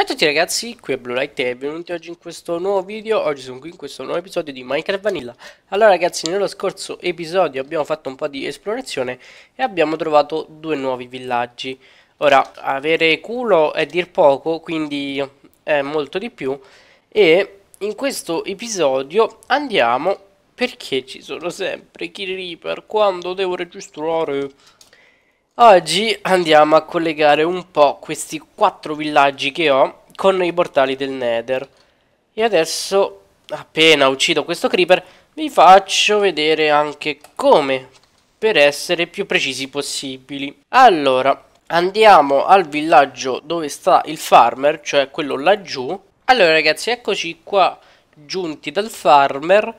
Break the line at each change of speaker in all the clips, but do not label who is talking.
Ciao a tutti ragazzi, qui è Blue Light e benvenuti oggi in questo nuovo video, oggi sono qui in questo nuovo episodio di Minecraft Vanilla Allora ragazzi, nello scorso episodio abbiamo fatto un po' di esplorazione e abbiamo trovato due nuovi villaggi Ora, avere culo è dir poco, quindi è molto di più E in questo episodio andiamo, perché ci sono sempre Kill Reaper, quando devo registrare... Oggi andiamo a collegare un po' questi quattro villaggi che ho con i portali del Nether. E adesso, appena uccido questo creeper, vi faccio vedere anche come, per essere più precisi possibili. Allora, andiamo al villaggio dove sta il farmer, cioè quello laggiù. Allora ragazzi, eccoci qua, giunti dal farmer,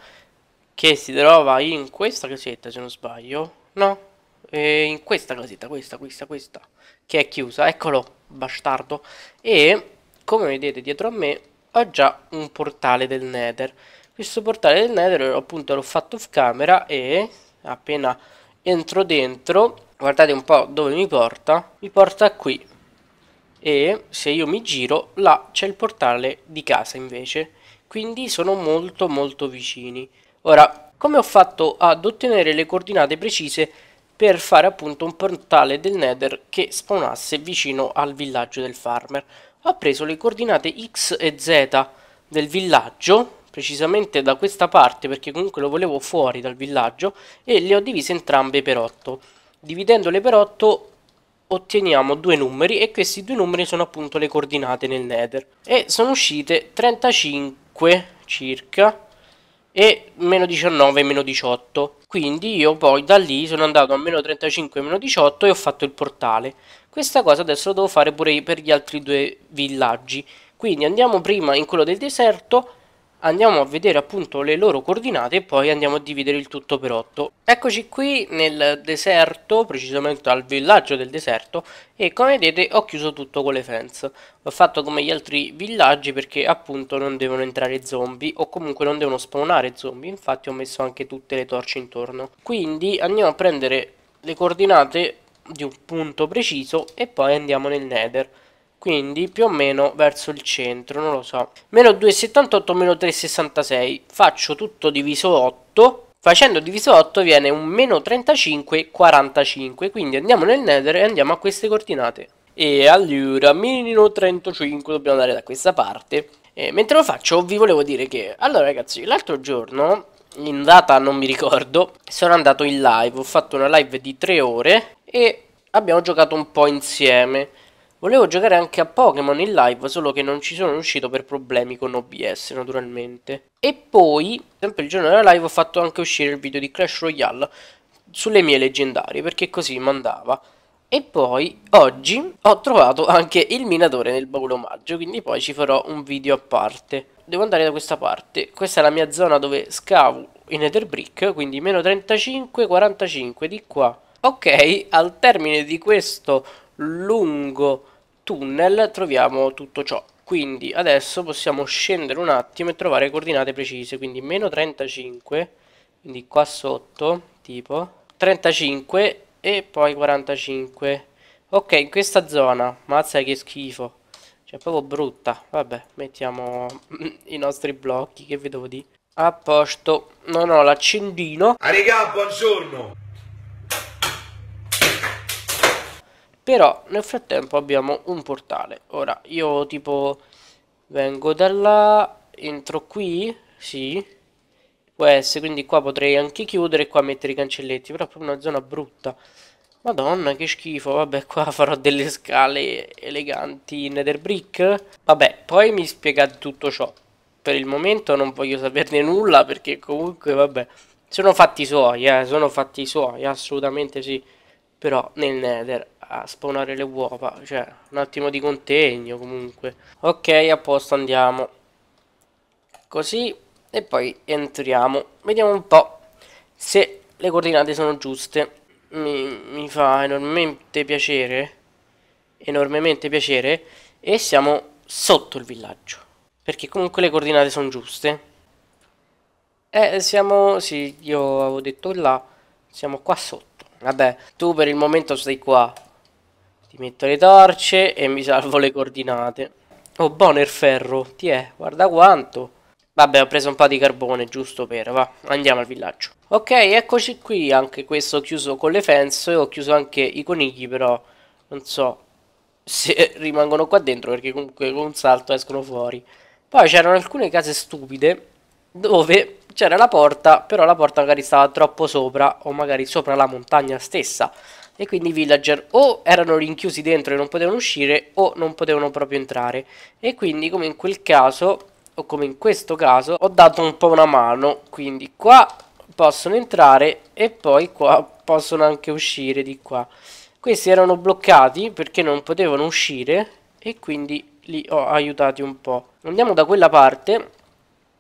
che si trova in questa casetta se non sbaglio. No, eh, in questa casetta, questa, questa, questa, che è chiusa, eccolo, bastardo. E come vedete dietro a me ho già un portale del Nether. Questo portale del Nether appunto l'ho fatto off camera e appena entro dentro, guardate un po' dove mi porta, mi porta qui. E se io mi giro, là c'è il portale di casa invece. Quindi sono molto molto vicini. Ora, come ho fatto ad ottenere le coordinate precise per fare appunto un portale del nether che spawnasse vicino al villaggio del farmer. Ho preso le coordinate x e z del villaggio, precisamente da questa parte perché comunque lo volevo fuori dal villaggio, e le ho divise entrambe per 8. Dividendole per 8 otteniamo due numeri e questi due numeri sono appunto le coordinate nel nether e sono uscite 35 circa e meno 19 meno 18 quindi io poi da lì sono andato a meno 35 meno 18 e ho fatto il portale questa cosa adesso la devo fare pure per gli altri due villaggi quindi andiamo prima in quello del deserto andiamo a vedere appunto le loro coordinate e poi andiamo a dividere il tutto per 8 eccoci qui nel deserto precisamente al villaggio del deserto e come vedete ho chiuso tutto con le fence ho fatto come gli altri villaggi perché appunto non devono entrare zombie o comunque non devono spawnare zombie infatti ho messo anche tutte le torce intorno quindi andiamo a prendere le coordinate di un punto preciso e poi andiamo nel nether quindi più o meno verso il centro, non lo so. Meno 2,78, meno 3,66, faccio tutto diviso 8, facendo diviso 8 viene un meno 35,45, quindi andiamo nel nether e andiamo a queste coordinate. E allora, meno 35, dobbiamo andare da questa parte. E mentre lo faccio vi volevo dire che, allora ragazzi, l'altro giorno in data non mi ricordo, sono andato in live, ho fatto una live di 3 ore e abbiamo giocato un po' insieme. Volevo giocare anche a Pokémon in live, solo che non ci sono riuscito per problemi con OBS, naturalmente. E poi, sempre il giorno della live, ho fatto anche uscire il video di Clash Royale sulle mie leggendarie, perché così mandava. E poi oggi ho trovato anche il minatore nel baule omaggio, quindi poi ci farò un video a parte. Devo andare da questa parte, questa è la mia zona dove scavo in Etherbrick, quindi meno 35, 45 di qua. Ok, al termine di questo lungo tunnel troviamo tutto ciò quindi adesso possiamo scendere un attimo e trovare coordinate precise quindi meno 35 quindi qua sotto tipo 35 e poi 45 ok in questa zona mazza che schifo cioè proprio brutta vabbè mettiamo i nostri blocchi che vedo di dire a posto non ho l'accendino ah regà buongiorno Però nel frattempo abbiamo un portale. Ora io tipo vengo da là, entro qui, sì. US, quindi qua potrei anche chiudere e qua mettere i cancelletti. Però è proprio una zona brutta. Madonna che schifo, vabbè qua farò delle scale eleganti in nether brick. Vabbè, poi mi spiegate tutto ciò. Per il momento non voglio saperne nulla perché comunque vabbè. Sono fatti suoi, eh, sono fatti suoi, assolutamente sì però nel nether a spawnare le uova cioè un attimo di contegno comunque ok a posto andiamo così e poi entriamo vediamo un po' se le coordinate sono giuste mi, mi fa enormemente piacere enormemente piacere e siamo sotto il villaggio perché comunque le coordinate sono giuste eh siamo sì io avevo detto là siamo qua sotto Vabbè, tu per il momento stai qua. Ti metto le torce e mi salvo le coordinate. Oh, buono il ferro. Ti è, guarda quanto. Vabbè, ho preso un po' di carbone, giusto per, va, andiamo al villaggio. Ok, eccoci qui, anche questo ho chiuso con le fence, ho chiuso anche i conigli, però non so se rimangono qua dentro, perché comunque con un salto escono fuori. Poi c'erano alcune case stupide, dove c'era la porta, però la porta magari stava troppo sopra o magari sopra la montagna stessa. E quindi i villager o erano rinchiusi dentro e non potevano uscire o non potevano proprio entrare. E quindi come in quel caso, o come in questo caso, ho dato un po' una mano. Quindi qua possono entrare e poi qua possono anche uscire di qua. Questi erano bloccati perché non potevano uscire e quindi li ho aiutati un po'. Andiamo da quella parte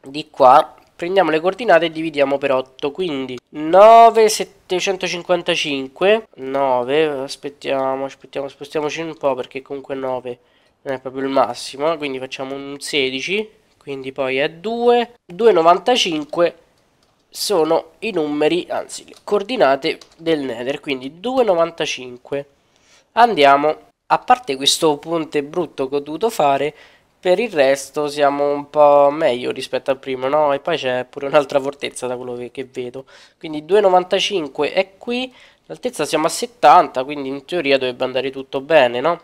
di qua prendiamo le coordinate e dividiamo per 8 quindi 9,755 9 aspettiamo aspettiamo spostiamoci un po' perché comunque 9 non è proprio il massimo quindi facciamo un 16 quindi poi è 2 2,95 sono i numeri anzi le coordinate del nether quindi 2,95 andiamo a parte questo ponte brutto che ho dovuto fare per il resto siamo un po' meglio rispetto al primo, no? E poi c'è pure un'altra fortezza da quello che, vedo. Quindi 2,95 è qui, l'altezza siamo a 70, quindi in teoria dovrebbe andare tutto bene, no?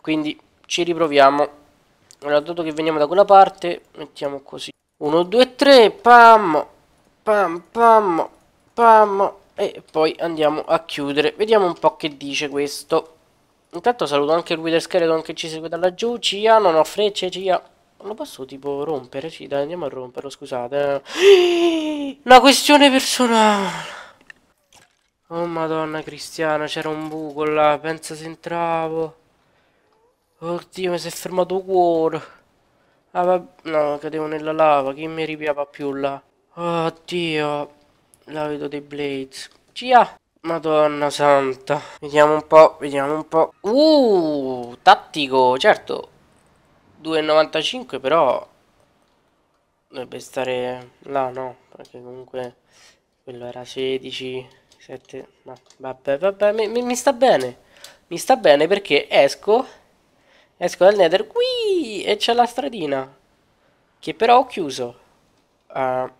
Quindi ci riproviamo. Allora, dato che veniamo da quella parte, mettiamo così. 1, 2, 3, pam, pam, pam, pam. E poi andiamo a chiudere. Vediamo un po' che dice questo. Intanto saluto anche il Wither Skeleton che ci segue da laggiù. Cia, non ho frecce, Cia. Lo posso tipo rompere? Sì, dai, andiamo a romperlo, scusate. Una questione personale. Oh madonna Cristiana, c'era un buco là, pensa se entravo. Oddio, mi si è fermato il cuore. Ah, va... No, cadevo nella lava, chi mi ripiava più là? Oddio. La vedo dei Blades. Cia! Madonna santa. Vediamo un po', vediamo un po'. Uh, tattico, certo. 2,95 però... Dovrebbe stare là, no? Perché comunque quello era 16, 7... No, vabbè, vabbè, mi, mi, mi sta bene. Mi sta bene perché esco... Esco dal nether, qui! E c'è la stradina. Che però ho chiuso. Uh,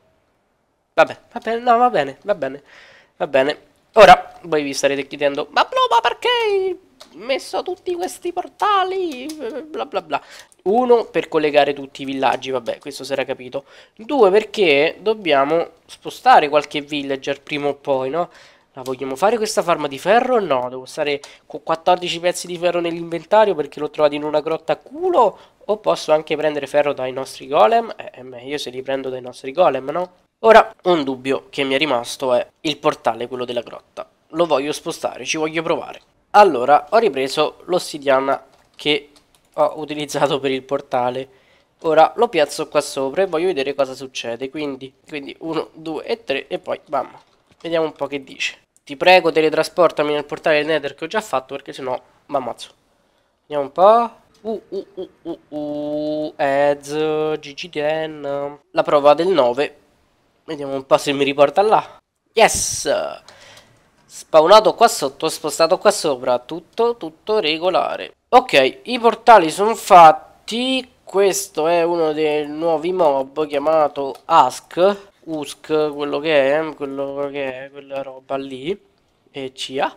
vabbè, vabbè, no, va bene, va bene. Va bene. Ora, voi vi starete chiedendo, ma no, ma perché messo tutti questi portali, bla bla bla. Uno, per collegare tutti i villaggi, vabbè, questo si era capito. Due, perché dobbiamo spostare qualche villager prima o poi, no? La vogliamo fare questa farma di ferro? No, devo stare con 14 pezzi di ferro nell'inventario perché l'ho trovato in una grotta a culo? O posso anche prendere ferro dai nostri golem? Eh, eh meglio se li prendo dai nostri golem, no? Ora, un dubbio che mi è rimasto è il portale, quello della grotta. Lo voglio spostare, ci voglio provare. Allora, ho ripreso l'ossidiana che ho utilizzato per il portale. Ora lo piazzo qua sopra e voglio vedere cosa succede. Quindi, uno, due e tre e poi bam. Vediamo un po' che dice. Ti prego teletrasportami nel portale del Nether che ho già fatto perché sennò mi ammazzo. Vediamo un po'. Uh, uh, uh, uh, uh, Ez, GGDN. La prova del 9 Vediamo un po' se mi riporta là. Yes! Spawnato qua sotto, spostato qua sopra, tutto, tutto regolare. Ok, i portali sono fatti. Questo è uno dei nuovi mob chiamato Ask. Usk, quello che è, quello che è, quella roba lì. E CIA.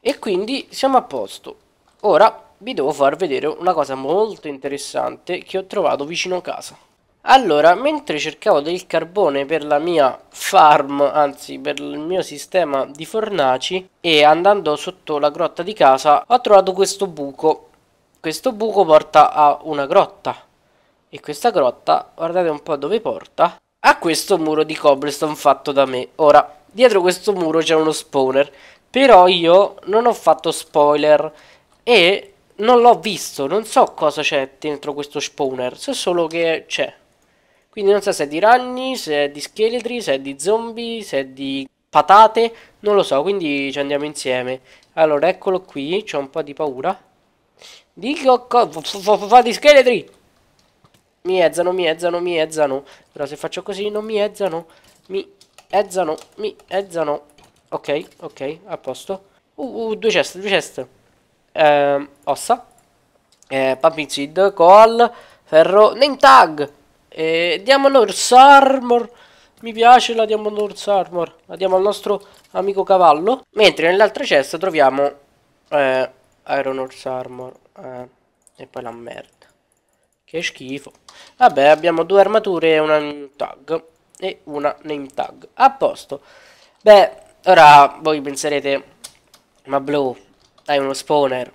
E quindi siamo a posto. Ora vi devo far vedere una cosa molto interessante che ho trovato vicino a casa. Allora, mentre cercavo del carbone per la mia farm, anzi per il mio sistema di fornaci, e andando sotto la grotta di casa, ho trovato questo buco. Questo buco porta a una grotta. E questa grotta, guardate un po' dove porta, a questo muro di cobblestone fatto da me. Ora, dietro questo muro c'è uno spawner, però io non ho fatto spoiler e non l'ho visto, non so cosa c'è dentro questo spawner, so solo che c'è. Quindi non so se è di ragni, se è di scheletri, se è di zombie, se è di patate, non lo so, quindi ci andiamo insieme. Allora, eccolo qui, ho un po' di paura. Dico fa di scheletri! Mi ezzano, mi ezzano, mi ezzano. Però se faccio così non mi ezzano. Mi ezzano, mi ezzano. Ok, ok, a posto. Uh, uh due ceste, due ceste. Ehm, ossa. Eh, pumping seed, coal, ferro, name tag. E diamo l'Ors Armor. Mi piace la diamo l'Ors Armor. La diamo al nostro amico cavallo. Mentre nell'altra cesta troviamo eh, Iron Horse Armor. Eh, e poi la merda. Che schifo. Vabbè, abbiamo due armature e una name tag. E una name tag. A posto. Beh, ora voi penserete... Ma Blue, hai uno spawner.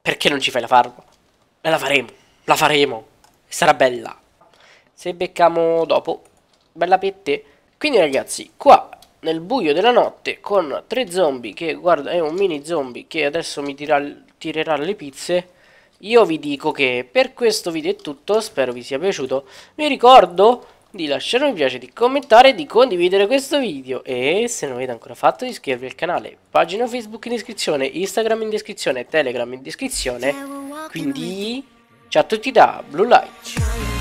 Perché non ci fai la farma? E la faremo. La faremo sarà bella. Se becchiamo dopo, bella per te. Quindi ragazzi, qua nel buio della notte con tre zombie che guarda è un mini zombie che adesso mi tira, tirerà le pizze io vi dico che per questo video è tutto spero vi sia piaciuto vi ricordo di lasciare un mi piace di commentare di condividere questo video e se non l'avete ancora fatto di iscrivervi al canale pagina facebook in descrizione instagram in descrizione telegram in descrizione quindi Jatuh tidak, Blue Light.